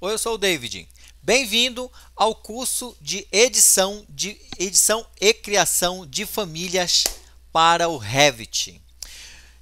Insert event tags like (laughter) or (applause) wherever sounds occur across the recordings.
Oi, eu sou o David. Bem-vindo ao curso de edição de edição e criação de famílias para o Revit.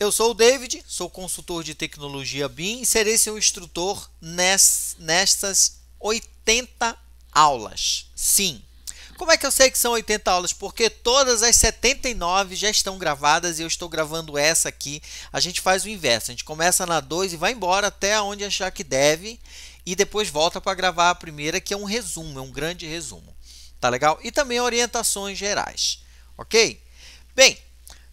Eu sou o David, sou consultor de tecnologia BIM e serei seu instrutor ness, nestas 80 aulas. Sim. Como é que eu sei que são 80 aulas? Porque todas as 79 já estão gravadas e eu estou gravando essa aqui. A gente faz o inverso, a gente começa na 2 e vai embora até onde achar que deve e depois volta para gravar a primeira, que é um resumo, é um grande resumo. Tá legal? E também orientações gerais, ok? Bem,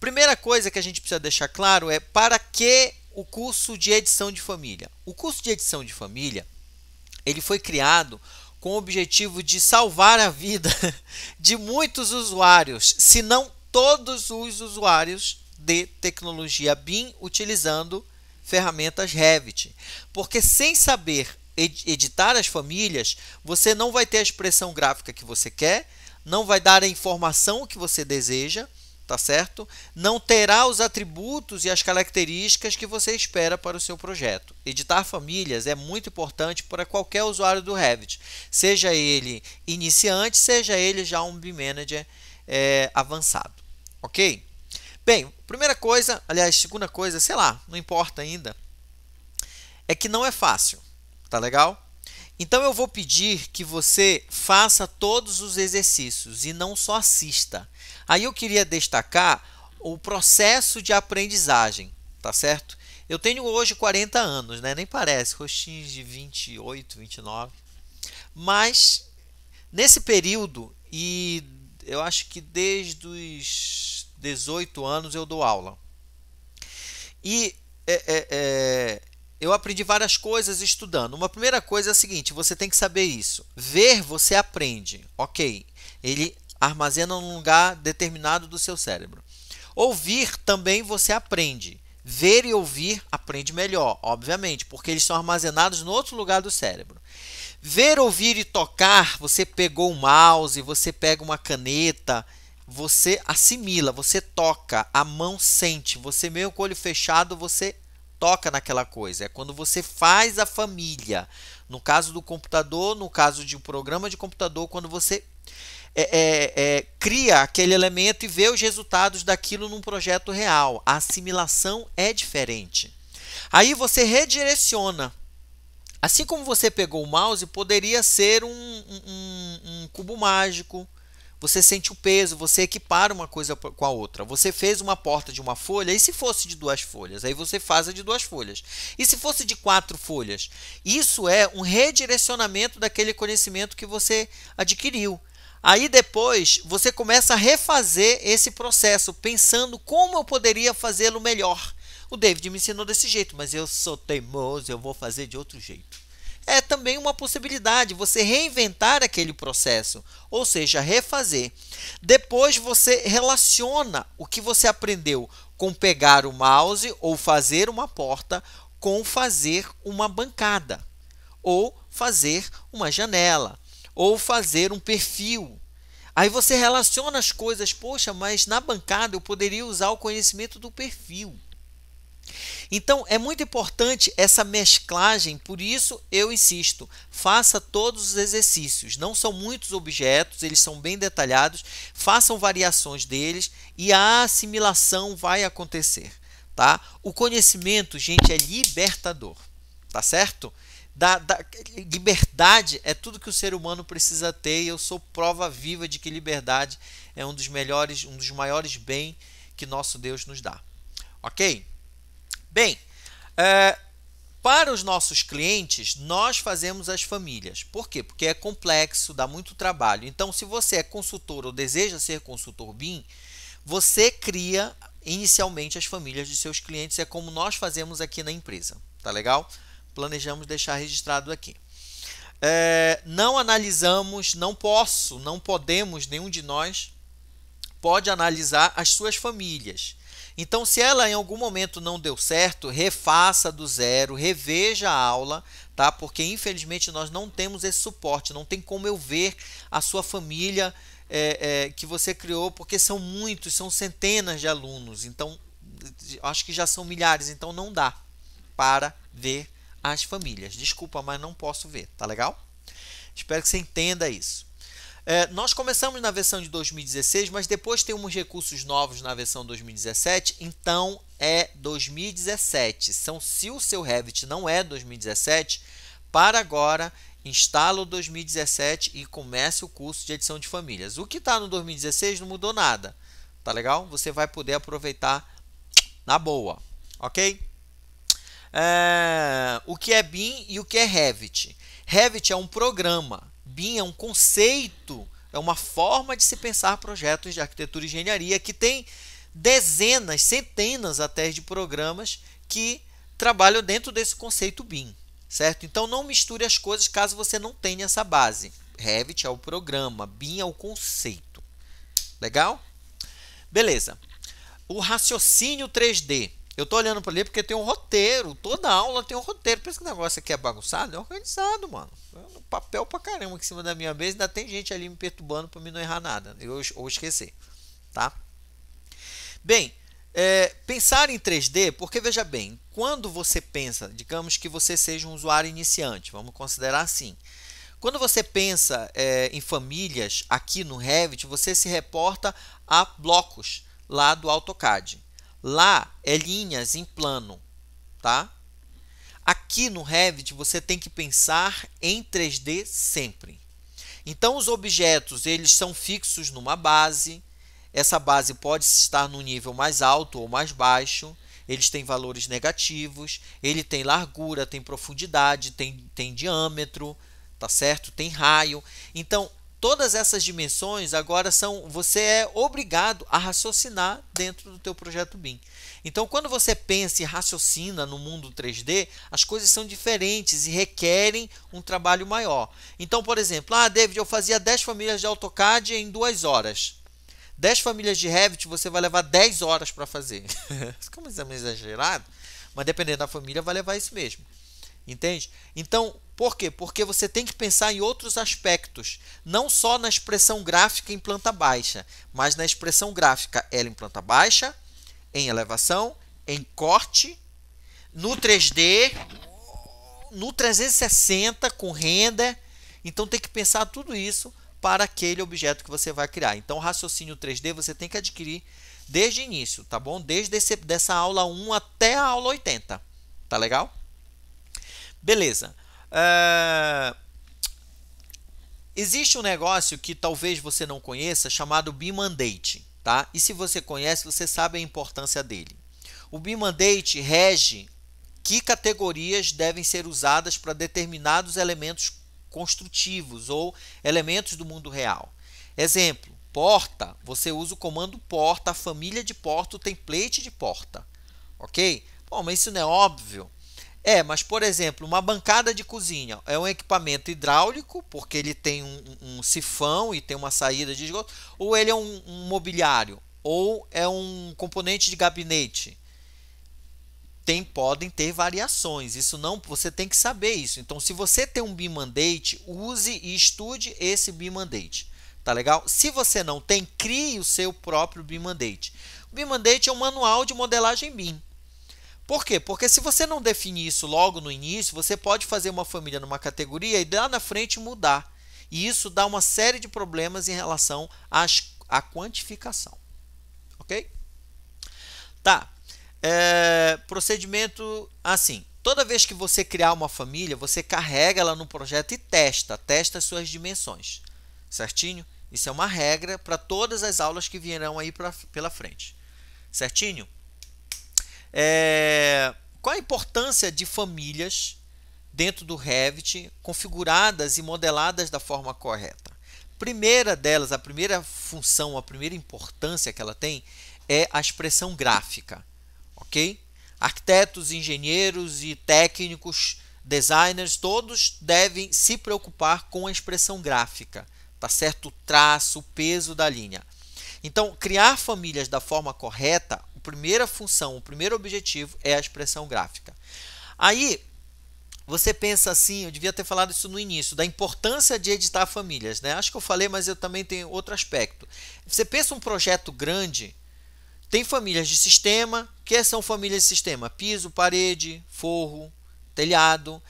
primeira coisa que a gente precisa deixar claro é para que o curso de edição de família. O curso de edição de família ele foi criado com o objetivo de salvar a vida (laughs) de muitos usuários, se não todos os usuários de tecnologia BIM utilizando ferramentas Revit. Porque sem saber editar as famílias, você não vai ter a expressão gráfica que você quer, não vai dar a informação que você deseja, tá certo? Não terá os atributos e as características que você espera para o seu projeto. Editar famílias é muito importante para qualquer usuário do Revit, seja ele iniciante, seja ele já um BIM é, avançado, ok? Bem, primeira coisa, aliás, segunda coisa, sei lá, não importa ainda, é que não é fácil. Tá legal? Então eu vou pedir que você faça todos os exercícios e não só assista. Aí eu queria destacar o processo de aprendizagem, tá certo? Eu tenho hoje 40 anos, né? Nem parece, rostinhos de 28, 29. Mas nesse período e eu acho que desde os 18 anos eu dou aula. E é, é, é, eu aprendi várias coisas estudando. Uma primeira coisa é a seguinte: você tem que saber isso. Ver você aprende, ok? Ele armazena num lugar determinado do seu cérebro. Ouvir também você aprende. Ver e ouvir aprende melhor, obviamente, porque eles são armazenados no outro lugar do cérebro. Ver, ouvir e tocar, você pegou o um mouse, você pega uma caneta, você assimila, você toca, a mão sente, você meio com o olho fechado, você toca naquela coisa, é quando você faz a família. No caso do computador, no caso de um programa de computador, quando você é, é, é, cria aquele elemento e vê os resultados daquilo num projeto real. A assimilação é diferente. Aí você redireciona. Assim como você pegou o mouse, poderia ser um, um, um cubo mágico, você sente o peso, você equipara uma coisa com a outra. Você fez uma porta de uma folha, e se fosse de duas folhas? Aí você faz a de duas folhas. E se fosse de quatro folhas? Isso é um redirecionamento daquele conhecimento que você adquiriu. Aí depois você começa a refazer esse processo, pensando como eu poderia fazê-lo melhor. O David me ensinou desse jeito, mas eu sou teimoso, eu vou fazer de outro jeito é também uma possibilidade você reinventar aquele processo, ou seja, refazer. Depois você relaciona o que você aprendeu com pegar o mouse ou fazer uma porta com fazer uma bancada, ou fazer uma janela, ou fazer um perfil. Aí você relaciona as coisas, poxa, mas na bancada eu poderia usar o conhecimento do perfil. Então é muito importante essa mesclagem, por isso eu insisto, faça todos os exercícios. Não são muitos objetos, eles são bem detalhados, façam variações deles e a assimilação vai acontecer, tá? O conhecimento, gente, é libertador, tá certo? Da, da, liberdade é tudo que o ser humano precisa ter e eu sou prova viva de que liberdade é um dos melhores, um dos maiores bens que nosso Deus nos dá. OK? Bem, é, para os nossos clientes, nós fazemos as famílias. Por quê? Porque é complexo, dá muito trabalho. Então, se você é consultor ou deseja ser consultor BIM, você cria inicialmente as famílias de seus clientes. É como nós fazemos aqui na empresa. Tá legal? Planejamos deixar registrado aqui. É, não analisamos, não posso, não podemos, nenhum de nós pode analisar as suas famílias. Então, se ela em algum momento não deu certo, refaça do zero, reveja a aula, tá? Porque infelizmente nós não temos esse suporte, não tem como eu ver a sua família é, é, que você criou, porque são muitos, são centenas de alunos, então acho que já são milhares, então não dá para ver as famílias. Desculpa, mas não posso ver, tá legal? Espero que você entenda isso. É, nós começamos na versão de 2016, mas depois temos recursos novos na versão 2017, então é 2017. Então, se o seu Revit não é 2017, para agora, instala o 2017 e comece o curso de edição de famílias. O que está no 2016 não mudou nada, tá legal? Você vai poder aproveitar na boa, ok? É, o que é BIM e o que é Revit? Revit é um programa BIM é um conceito, é uma forma de se pensar projetos de arquitetura e engenharia que tem dezenas, centenas até de programas que trabalham dentro desse conceito BIM, certo? Então não misture as coisas caso você não tenha essa base. Revit é o programa, BIM é o conceito. Legal? Beleza. O raciocínio 3D eu tô olhando para ali porque tem um roteiro. Toda aula tem um roteiro. Por isso que o negócio aqui é bagunçado, é organizado, mano. É um papel pra caramba aqui em cima da minha mesa. Ainda tem gente ali me perturbando para mim não errar nada. Eu, ou esquecer, tá? Bem, é, pensar em 3D, porque veja bem, quando você pensa, digamos que você seja um usuário iniciante, vamos considerar assim. Quando você pensa é, em famílias aqui no Revit, você se reporta a blocos lá do AutoCAD. Lá é linhas em plano, tá? Aqui no Revit você tem que pensar em 3D sempre. Então os objetos, eles são fixos numa base. Essa base pode estar no nível mais alto ou mais baixo. Eles têm valores negativos, ele tem largura, tem profundidade, tem, tem diâmetro, tá certo? Tem raio. Então, todas essas dimensões agora são você é obrigado a raciocinar dentro do teu projeto BIM. Então, quando você pensa e raciocina no mundo 3D, as coisas são diferentes e requerem um trabalho maior. Então, por exemplo, ah, David, eu fazia 10 famílias de AutoCAD em 2 horas. 10 famílias de Revit você vai levar 10 horas para fazer. Como (laughs) é exagerado, mas dependendo da família vai levar isso mesmo. Entende? Então, por quê? Porque você tem que pensar em outros aspectos, não só na expressão gráfica em planta baixa, mas na expressão gráfica L em planta baixa, em elevação, em corte, no 3D, no 360 com render. Então tem que pensar tudo isso para aquele objeto que você vai criar. Então, raciocínio 3D você tem que adquirir desde o início, tá bom? Desde esse, dessa aula 1 até a aula 80. Tá legal? Beleza. Uh, existe um negócio que talvez você não conheça chamado B-Mandate. Tá? E se você conhece, você sabe a importância dele. O B-Mandate rege que categorias devem ser usadas para determinados elementos construtivos ou elementos do mundo real. Exemplo, porta, você usa o comando porta, a família de porta, o template de porta. Ok? Bom, mas isso não é óbvio. É, mas por exemplo, uma bancada de cozinha é um equipamento hidráulico, porque ele tem um, um sifão e tem uma saída de esgoto, ou ele é um, um mobiliário, ou é um componente de gabinete. Tem, podem ter variações. Isso não, você tem que saber isso. Então, se você tem um bimandate, use e estude esse bimandate. Tá legal? Se você não tem, crie o seu próprio bimandate. O bimandate é um manual de modelagem BIM por quê? Porque se você não definir isso logo no início, você pode fazer uma família numa categoria e lá na frente mudar. E isso dá uma série de problemas em relação às, à quantificação. Ok? Tá. É, procedimento assim. Toda vez que você criar uma família, você carrega ela no projeto e testa, testa as suas dimensões. Certinho? Isso é uma regra para todas as aulas que virão aí pra, pela frente. Certinho? É, qual a importância de famílias dentro do Revit configuradas e modeladas da forma correta? Primeira delas, a primeira função, a primeira importância que ela tem é a expressão gráfica, ok? Arquitetos, engenheiros e técnicos, designers, todos devem se preocupar com a expressão gráfica, tá certo? O traço, o peso da linha. Então, criar famílias da forma correta primeira função, o primeiro objetivo é a expressão gráfica. Aí, você pensa assim, eu devia ter falado isso no início, da importância de editar famílias, né? Acho que eu falei, mas eu também tenho outro aspecto. Você pensa um projeto grande, tem famílias de sistema, que são famílias de sistema? Piso, parede, forro, telhado,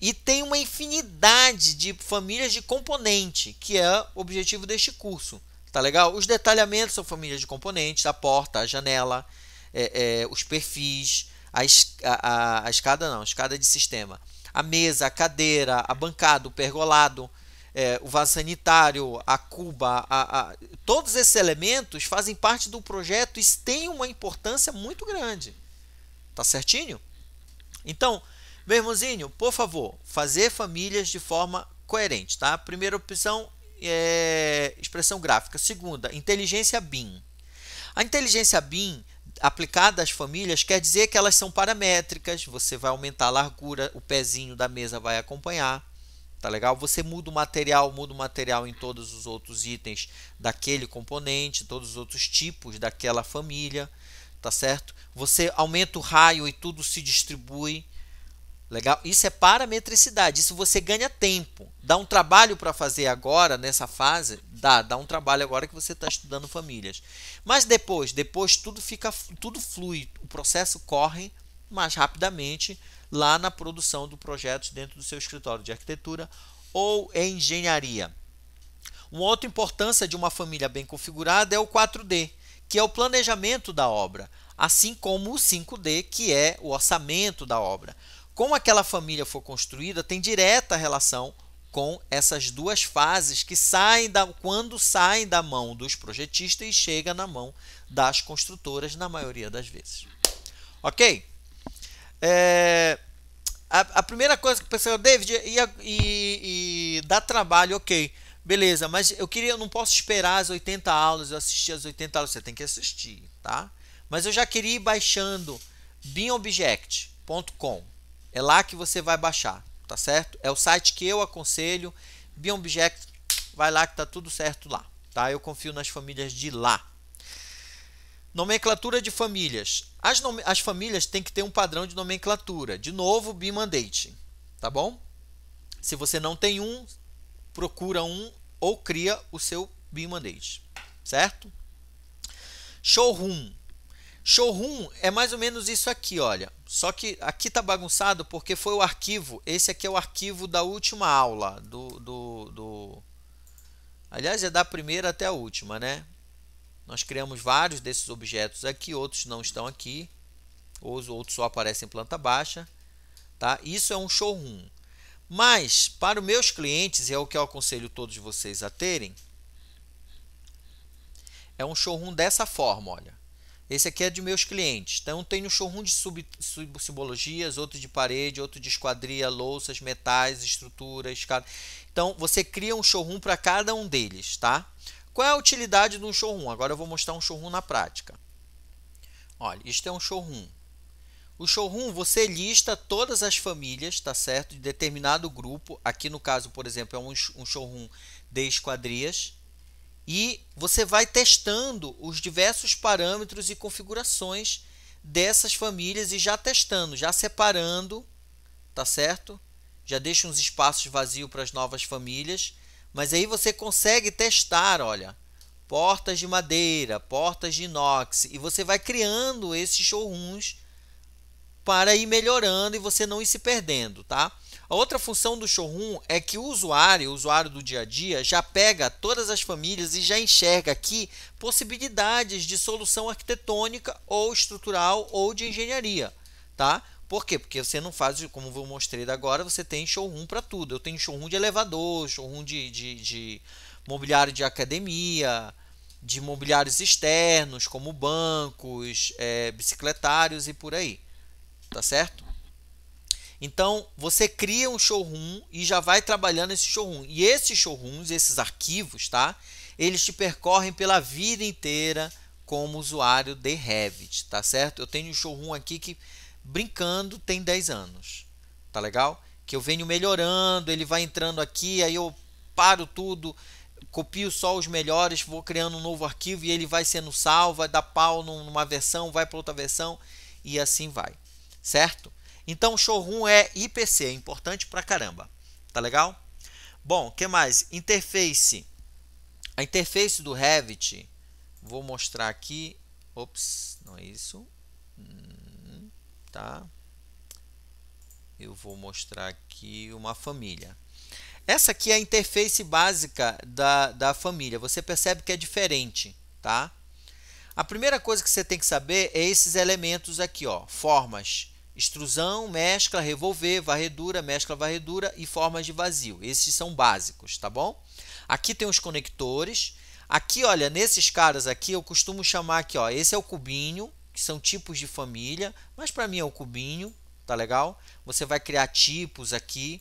e tem uma infinidade de famílias de componente, que é o objetivo deste curso. Tá legal? Os detalhamentos são famílias de componentes, a porta, a janela, é, é, os perfis, a, a, a, escada não, a escada de sistema, a mesa, a cadeira, a bancada, o pergolado, é, o vaso sanitário, a cuba, a, a, todos esses elementos fazem parte do projeto e têm uma importância muito grande. Tá certinho? Então, meu irmãozinho, por favor, fazer famílias de forma coerente, tá? Primeira opção, é, expressão gráfica. Segunda, inteligência BIM. A inteligência BIM aplicada às famílias quer dizer que elas são paramétricas, você vai aumentar a largura, o pezinho da mesa vai acompanhar. Tá legal? Você muda o material, muda o material em todos os outros itens daquele componente, todos os outros tipos daquela família, tá certo? Você aumenta o raio e tudo se distribui Legal? Isso é parametricidade. Isso você ganha tempo. Dá um trabalho para fazer agora, nessa fase? Dá, dá um trabalho agora que você está estudando famílias. Mas depois, depois tudo fica, tudo flui, o processo corre mais rapidamente lá na produção do projeto dentro do seu escritório de arquitetura ou em engenharia. Uma outra importância de uma família bem configurada é o 4D, que é o planejamento da obra, assim como o 5D, que é o orçamento da obra como aquela família foi construída tem direta relação com essas duas fases que saem da quando saem da mão dos projetistas e chega na mão das construtoras na maioria das vezes. Ok? É, a, a, primeira coisa que o pensei, David, e, e, e dá trabalho, ok. Beleza, mas eu queria, eu não posso esperar as 80 aulas, eu assistir as 80 aulas, você tem que assistir, tá? Mas eu já queria ir baixando binobject.com é lá que você vai baixar, tá certo? É o site que eu aconselho, BeObject, vai lá que tá tudo certo lá, tá? Eu confio nas famílias de lá. Nomenclatura de famílias. As, nome... As famílias têm que ter um padrão de nomenclatura. De novo, BeMandate, tá bom? Se você não tem um, procura um ou cria o seu BeMandate, certo? Showroom Showroom é mais ou menos isso aqui, olha. Só que aqui está bagunçado porque foi o arquivo. Esse aqui é o arquivo da última aula. Do, do, do... Aliás, é da primeira até a última, né? Nós criamos vários desses objetos aqui. Outros não estão aqui. Os Outros só aparecem em planta baixa. Tá? Isso é um showroom. Mas, para os meus clientes, e é o que eu aconselho todos vocês a terem, é um showroom dessa forma, olha. Esse aqui é de meus clientes. Então tem um showroom de sub, simbologias, outro de parede, outro de esquadria, louças, metais, estruturas, cara. Então você cria um showroom para cada um deles, tá? Qual é a utilidade de um showroom? Agora eu vou mostrar um showroom na prática. Olha, isto é um showroom. O showroom você lista todas as famílias, tá certo? De determinado grupo. Aqui no caso, por exemplo, é um showroom de esquadrias. E você vai testando os diversos parâmetros e configurações dessas famílias e já testando, já separando, tá certo? Já deixa uns espaços vazios para as novas famílias, mas aí você consegue testar, olha, portas de madeira, portas de inox, e você vai criando esses showrooms para ir melhorando e você não ir se perdendo, tá? A outra função do showroom é que o usuário, o usuário do dia a dia, já pega todas as famílias e já enxerga aqui possibilidades de solução arquitetônica ou estrutural ou de engenharia, tá? Por quê? Porque você não faz, como eu mostrei agora, você tem showroom para tudo. Eu tenho showroom de elevador, showroom de, de, de mobiliário de academia, de mobiliários externos, como bancos, é, bicicletários e por aí tá certo? Então, você cria um showroom e já vai trabalhando esse showroom. E esses showrooms, esses arquivos, tá? Eles te percorrem pela vida inteira como usuário de Revit, tá certo? Eu tenho um showroom aqui que, brincando, tem 10 anos, tá legal? Que eu venho melhorando, ele vai entrando aqui, aí eu paro tudo, copio só os melhores, vou criando um novo arquivo e ele vai sendo salvo, vai dar pau numa versão, vai para outra versão e assim vai certo? Então, showroom é IPC, é importante pra caramba. Tá legal? Bom, o que mais? Interface. A interface do Revit, vou mostrar aqui. Ops, não é isso. Hum, tá. Eu vou mostrar aqui uma família. Essa aqui é a interface básica da, da família. Você percebe que é diferente, tá? A primeira coisa que você tem que saber é esses elementos aqui, ó, formas extrusão, mescla, revolver, varredura, mescla, varredura e formas de vazio. Esses são básicos, tá bom? Aqui tem os conectores. Aqui, olha, nesses caras aqui, eu costumo chamar aqui, ó, esse é o cubinho, que são tipos de família, mas para mim é o cubinho, tá legal? Você vai criar tipos aqui.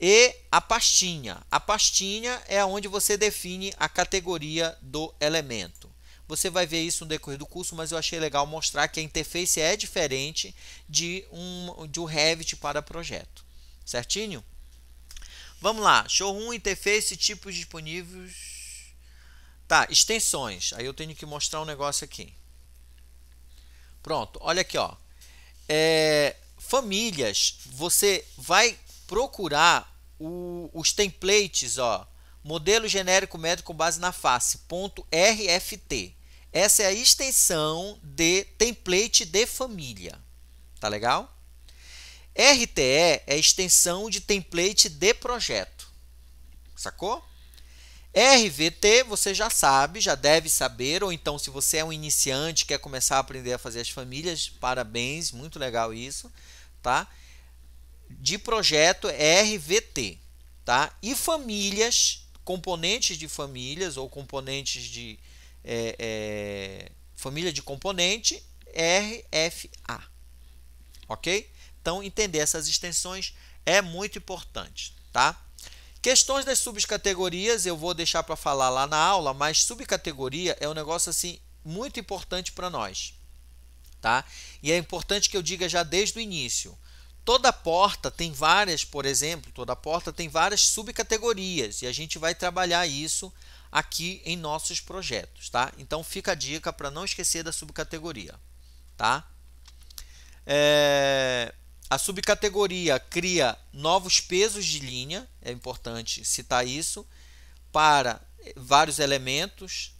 E a pastinha. A pastinha é onde você define a categoria do elemento. Você vai ver isso no decorrer do curso, mas eu achei legal mostrar que a interface é diferente de um de um Revit para projeto. Certinho? Vamos lá, showroom, interface, tipos disponíveis. Tá, extensões. Aí eu tenho que mostrar um negócio aqui. Pronto, olha aqui, ó. É, famílias, você vai procurar o, os templates, ó, modelo genérico médico com base na face, ponto RFT. Essa é a extensão de template de família. Tá legal? RTE é a extensão de template de projeto. Sacou? RVT você já sabe, já deve saber, ou então se você é um iniciante, quer começar a aprender a fazer as famílias, parabéns, muito legal isso, tá? De projeto é RVT, tá? E famílias, componentes de famílias ou componentes de é, é, família de componente RFA. Ok? Então, entender essas extensões é muito importante, tá? Questões das subcategorias eu vou deixar para falar lá na aula, mas subcategoria é um negócio assim muito importante para nós, tá? E é importante que eu diga já desde o início. Toda porta tem várias, por exemplo, toda porta tem várias subcategorias e a gente vai trabalhar isso aqui em nossos projetos, tá? Então fica a dica para não esquecer da subcategoria, tá? É, a subcategoria cria novos pesos de linha, é importante citar isso, para eh, vários elementos,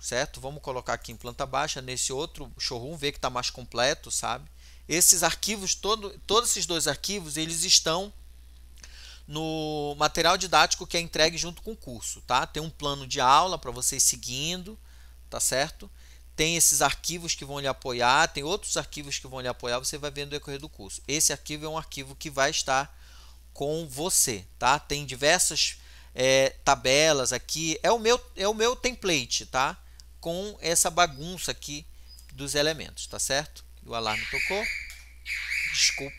certo? Vamos colocar aqui em planta baixa, nesse outro showroom, ver que está mais completo, sabe? Esses arquivos, todo, todos esses dois arquivos, eles estão no material didático que é entregue junto com o curso, tá? Tem um plano de aula para vocês seguindo, tá certo? Tem esses arquivos que vão lhe apoiar, tem outros arquivos que vão lhe apoiar, você vai vendo no decorrer do curso. Esse arquivo é um arquivo que vai estar com você, tá? Tem diversas é, tabelas aqui, é o meu é o meu template, tá? Com essa bagunça aqui dos elementos, tá certo? O alarme tocou. Desculpa.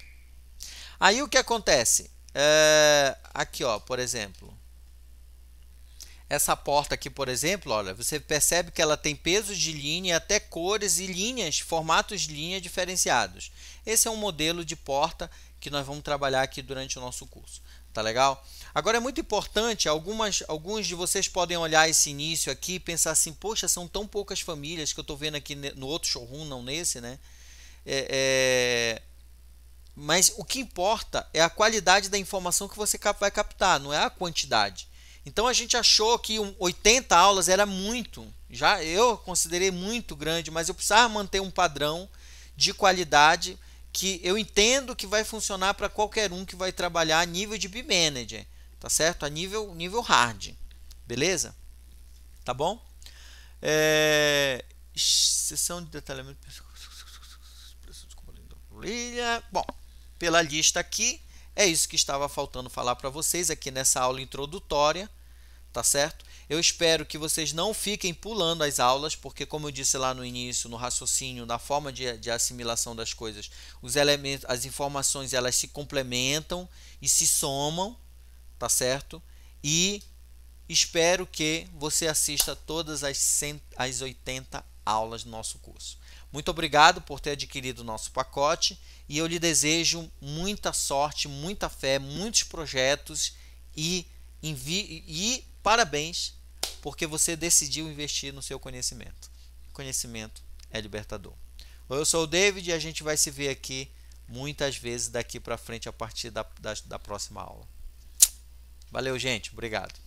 Aí o que acontece? Eh, aqui, ó, por exemplo. Essa porta aqui, por exemplo, olha, você percebe que ela tem pesos de linha, até cores e linhas, formatos de linha diferenciados. Esse é um modelo de porta que nós vamos trabalhar aqui durante o nosso curso. Tá legal? Agora é muito importante, algumas, alguns de vocês podem olhar esse início aqui e pensar assim, poxa, são tão poucas famílias que eu estou vendo aqui no outro showroom, não nesse, né? É, é mas o que importa é a qualidade da informação que você vai captar, não é a quantidade. Então a gente achou que 80 aulas era muito, já eu considerei muito grande, mas eu precisava manter um padrão de qualidade que eu entendo que vai funcionar para qualquer um que vai trabalhar a nível de B-Manager, tá certo? A nível, nível hard, beleza? Tá bom? É... Sessão de detalhamento... Bom, pela lista aqui. É isso que estava faltando falar para vocês aqui nessa aula introdutória, tá certo? Eu espero que vocês não fiquem pulando as aulas, porque, como eu disse lá no início, no raciocínio, na forma de, de assimilação das coisas, os elementos, as informações elas se complementam e se somam, tá certo? E espero que você assista todas as, as 80 aulas do nosso curso. Muito obrigado por ter adquirido o nosso pacote e eu lhe desejo muita sorte, muita fé, muitos projetos e, e parabéns porque você decidiu investir no seu conhecimento. Conhecimento é libertador. Eu sou o David e a gente vai se ver aqui muitas vezes daqui para frente a partir da, da, da próxima aula. Valeu, gente. Obrigado.